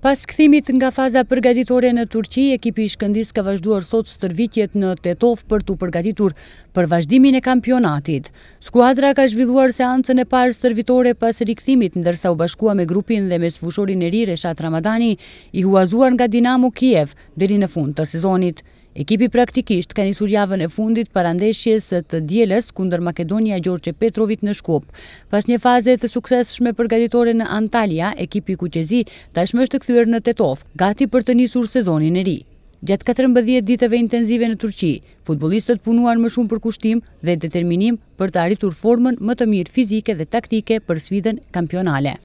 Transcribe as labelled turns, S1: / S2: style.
S1: Pas këthimit nga faza përgatitore në Turqi, ekipi shkëndis ka vazhduar sot stërvitjet në Tetov për të përgatitur për vazhdimin e kampionatit. Skuadra ka zhvilluar seancën e parë stërvitore pas rikëthimit, ndërsa u bashkua me grupin dhe me sfushorin e rire Shat Ramadani, i huazuar nga Dinamo Kiev dheri në fund të sezonit. Ekipi praktikisht ka njësur javën e fundit parandeshjes të djeles kunder Makedonia Gjorqe Petrovit në Shkup. Pas një faze të sukses shme përgatitore në Antalja, ekipi Kuqezi tashmë është të këthyër në Tetov, gati për të njësur sezonin e ri. Gjatë 14 ditëve intenzive në Turqi, futbolistët punuan më shumë për kushtim dhe determinim për të arritur formën më të mirë fizike dhe taktike për svidën kampionale.